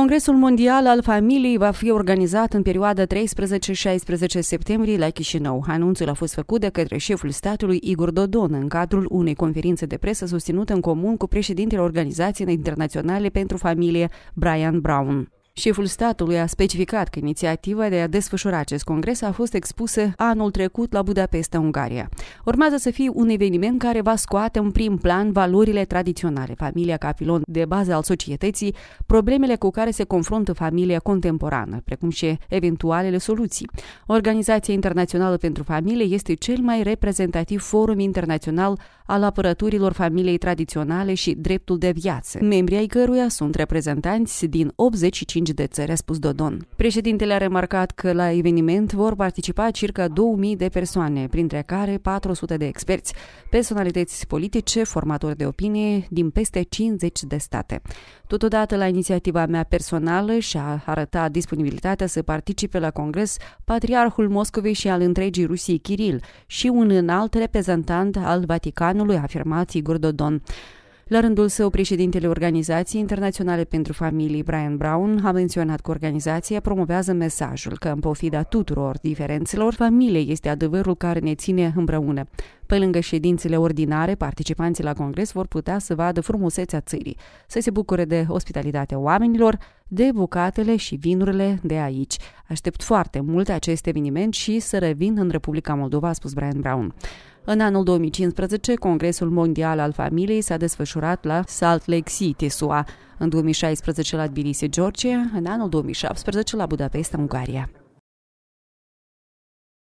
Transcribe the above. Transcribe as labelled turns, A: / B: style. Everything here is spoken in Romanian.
A: Congresul Mondial al Familiei va fi organizat în perioada 13-16 septembrie la Chișinău. Anunțul a fost făcut de către șeful statului Igor Dodon în cadrul unei conferințe de presă susținută în comun cu președintele Organizației Internaționale pentru Familie, Brian Brown. Șeful statului a specificat că inițiativa de a desfășura acest congres a fost expusă anul trecut la Budapesta, Ungaria. Urmează să fie un eveniment care va scoate în prim plan valorile tradiționale, familia ca pilon de bază al societății, problemele cu care se confruntă familia contemporană, precum și eventualele soluții. Organizația Internațională pentru Familie este cel mai reprezentativ forum internațional al apărăturilor familiei tradiționale și dreptul de viață, membrii ai căruia sunt reprezentanți din 85 5 de țări, a spus Dodon. Președintele a remarcat că la eveniment vor participa circa 2000 de persoane, printre care 400 de experți, personalități politice, formatori de opinie din peste 50 de state. Totodată, la inițiativa mea personală și-a arătat disponibilitatea să participe la congres Patriarhul Moscovei și al întregii Rusii Kiril și un înalt reprezentant al Vaticanului, a afirmat Igor Dodon. La rândul său, președintele Organizației Internaționale pentru Familii, Brian Brown, a menționat că organizația promovează mesajul că, în pofida tuturor diferențelor, familie este adevărul care ne ține împreună. Pe lângă ședințele ordinare, participanții la congres vor putea să vadă frumusețea țării, să se bucure de ospitalitatea oamenilor, de bucatele și vinurile de aici. Aștept foarte mult acest eveniment și să revin în Republica Moldova, a spus Brian Brown. În anul 2015, Congresul Mondial al Familiei s-a desfășurat la Salt Lake City, SUA, în 2016 la Tbilisi, Georgia, în anul 2017 la Budapesta, Ungaria.